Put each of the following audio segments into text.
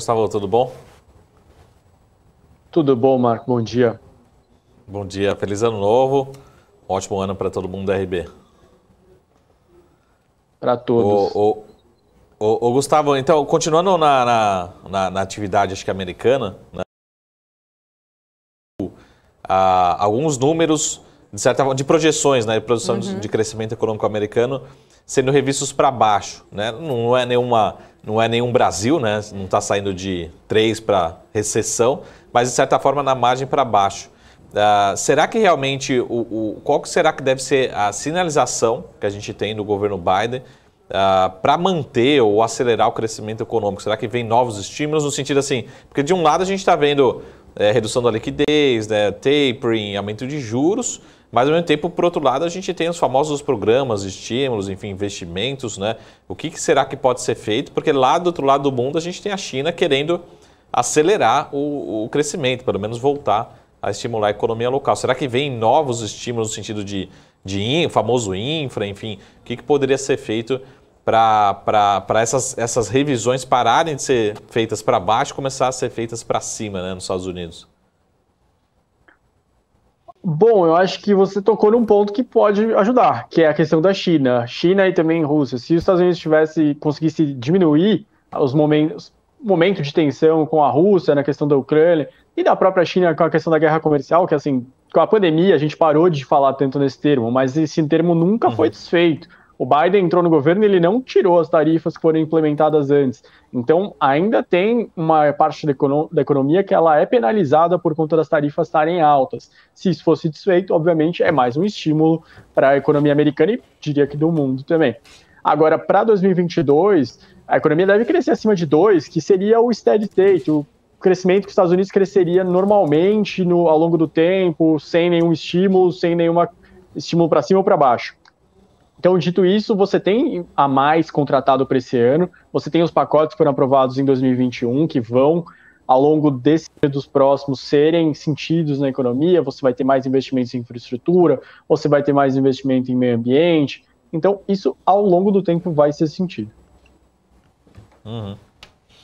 Gustavo, tudo bom? Tudo bom, Marco. Bom dia. Bom dia. Feliz ano novo. Um ótimo ano para todo mundo da RB. Para todos. O, o, o, o, Gustavo, então, continuando na, na, na, na atividade, acho que americana, né? Ah, alguns números de certa forma, de projeções, né, produção uhum. de, crescimento econômico americano sendo revistos para baixo, né? Não é nenhuma não é nenhum Brasil, né? não está saindo de 3 para recessão, mas de certa forma na margem para baixo. Uh, será que realmente, o, o, qual será que deve ser a sinalização que a gente tem do governo Biden uh, ah, para manter ou acelerar o crescimento econômico? Será que vem novos estímulos no sentido assim? Porque de um lado a gente está vendo é, redução da liquidez, né, tapering, aumento de juros, mas ao mesmo tempo, por outro lado, a gente tem os famosos programas, estímulos, enfim, investimentos, né? O que, que será que pode ser feito? Porque lá do outro lado do mundo a gente tem a China querendo acelerar o, o crescimento, pelo menos voltar a estimular a economia local. Será que vem novos estímulos no sentido de, de in, famoso infra, enfim, o que, que poderia ser feito para essas, essas revisões pararem de ser feitas para baixo e começar a ser feitas para cima né, nos Estados Unidos? Bom, eu acho que você tocou num ponto que pode ajudar, que é a questão da China. China e também Rússia. Se os Estados Unidos tivesse, conseguisse diminuir os momentos, momento de tensão com a Rússia na questão da Ucrânia e da própria China com a questão da guerra comercial, que assim, com a pandemia a gente parou de falar tanto nesse termo, mas esse termo nunca uhum. foi desfeito o Biden entrou no governo e ele não tirou as tarifas que foram implementadas antes. Então, ainda tem uma parte da, economia que ela é penalizada por conta das tarifas estarem altas. Se isso fosse desfeito, obviamente, é mais um estímulo para a economia americana e diria que do mundo também. Agora, para 2022, a economia deve crescer acima de 2, que seria o steady state, o crescimento que os Estados Unidos cresceria normalmente no, ao longo do tempo, sem nenhum estímulo, sem nenhum estímulo para cima ou para baixo. Então, dito isso, você tem a mais contratado para esse ano, você tem os pacotes que foram aprovados em 2021, que vão, ao longo desse dos próximos, serem sentidos na economia, você vai ter mais investimentos em infraestrutura, você vai ter mais investimento em meio ambiente. Então, isso, ao longo do tempo, vai ser sentido. Uhum.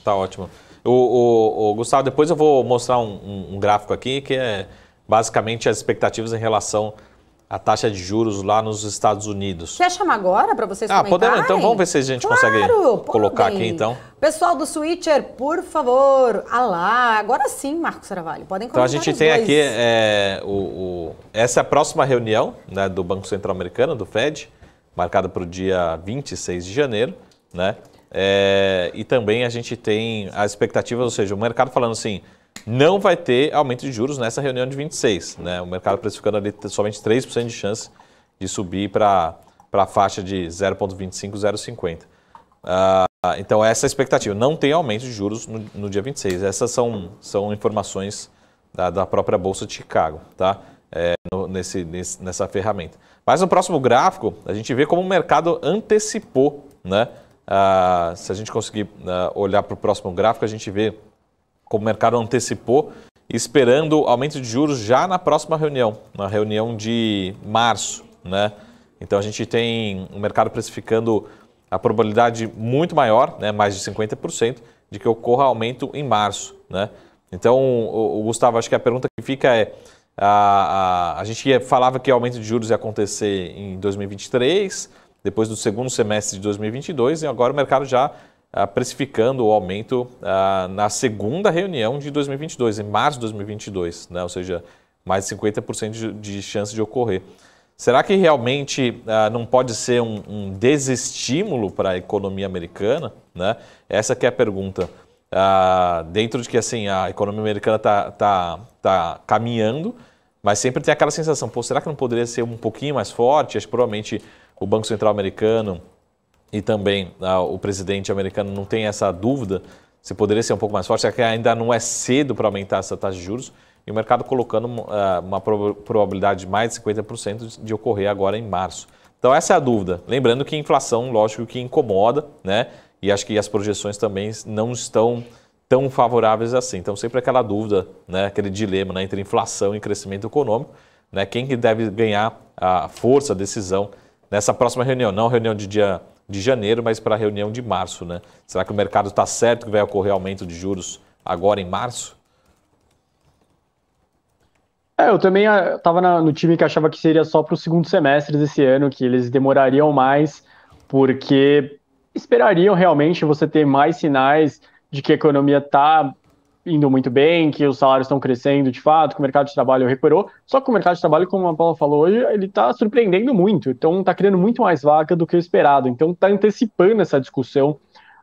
Tá ótimo. O, o, o, Gustavo, depois eu vou mostrar um, um, um gráfico aqui, que é basicamente as expectativas em relação a taxa de juros lá nos Estados Unidos. Quer chamar agora para vocês ah, comentarem? Ah, podemos então? Vamos ver se a gente claro, consegue podem. colocar aqui então. Pessoal do Switcher, por favor. Ah lá, agora sim, Marcos Carvalho, podem colocar Então a gente tem dois. aqui, é, o, o, essa é a próxima reunião né, do Banco Central Americano, do Fed, marcada para o dia 26 de janeiro, né? É, e também a gente tem as expectativas, ou seja, o mercado falando assim, não vai ter aumento de juros nessa reunião de 26. Né? O mercado precificando ali somente 3% de chance de subir para a faixa de 0,25, 0,50. Uh, então, essa é a expectativa. Não tem aumento de juros no, no dia 26. Essas são, são informações da, da própria Bolsa de Chicago, tá? É, no, nesse, nesse, nessa ferramenta. Mas no próximo gráfico, a gente vê como o mercado antecipou, né? Ah, se a gente conseguir ah, olhar para o próximo gráfico, a gente vê como o mercado antecipou, esperando aumento de juros já na próxima reunião, na reunião de março. Né? Então a gente tem o mercado precificando a probabilidade muito maior, né, mais de 50%, de que ocorra aumento em março. Né? Então, o, Gustavo, acho que a pergunta que fica é: a, a, a gente falava que o aumento de juros ia acontecer em 2023, depois do segundo semestre de 2022, e agora o mercado já ah, precificando o aumento ah, na segunda reunião de 2022, em março de 2022, né? ou seja, mais de 50% de chance de ocorrer. Será que realmente ah, não pode ser um, desestímulo para a economia americana? Né? Essa é a pergunta. dentro de que assim a economia americana está tá, tá caminhando, mas sempre tem aquela sensação, pô, será que não poderia ser um pouquinho mais forte? Acho que provavelmente o Banco Central americano e também ah, o presidente americano não tem essa dúvida se poderia ser um pouco mais forte, é que ainda não é cedo para aumentar essa taxa de juros e o mercado colocando ah, uma probabilidade de mais de 50% de ocorrer agora em março. Então essa é a dúvida. Lembrando que a inflação, lógico, que incomoda, né? E acho que as projeções também não estão tão favoráveis assim. Então sempre aquela dúvida, né? aquele dilema né? entre inflação e crescimento econômico, né? quem que deve ganhar a força, a decisão nessa próxima reunião, não reunião de dia de janeiro, mas para a reunião de março, né? Será que o mercado está certo que vai ocorrer aumento de juros agora em março? É, eu também estava ah, no time que achava que seria só para o segundo semestre desse ano, que eles demorariam mais, porque esperariam realmente você ter mais sinais de que a economia está indo muito bem, que os salários estão crescendo de fato, que o mercado de trabalho recuperou. Só que o mercado de trabalho, como a Paula falou hoje, ele está surpreendendo muito. Então, está criando muito mais vaga do que o esperado. Então, está antecipando essa discussão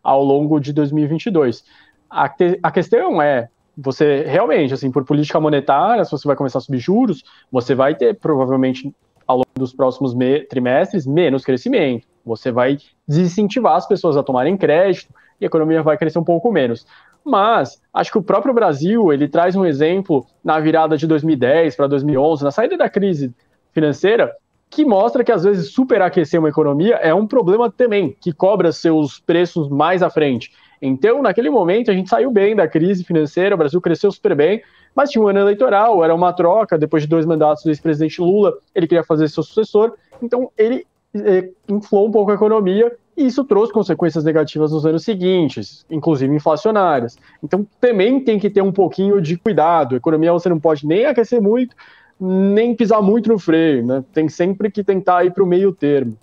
ao longo de 2022. A, te, a questão é, você realmente, assim, por política monetária, se você vai começar a subir juros, você vai ter provavelmente ao longo dos próximos me trimestres menos crescimento. Você vai desincentivar as pessoas a tomarem crédito e a economia vai crescer um pouco menos. Mas acho que o próprio Brasil ele traz um exemplo na virada de 2010 para 2011, na saída da crise financeira, que mostra que às vezes superaquecer uma economia é um problema também, que cobra seus preços mais à frente. Então, naquele momento, a gente saiu bem da crise financeira, o Brasil cresceu super bem, mas tinha um ano eleitoral, era uma troca, depois de dois mandatos do ex-presidente Lula, ele queria fazer seu sucessor, então ele eh, inflou um pouco a economia e isso trouxe consequências negativas nos anos seguintes, inclusive inflacionárias. Então também tem que ter um pouquinho de cuidado. A economia você não pode nem aquecer muito, nem pisar muito no freio, né? Tem sempre que tentar ir para o meio termo.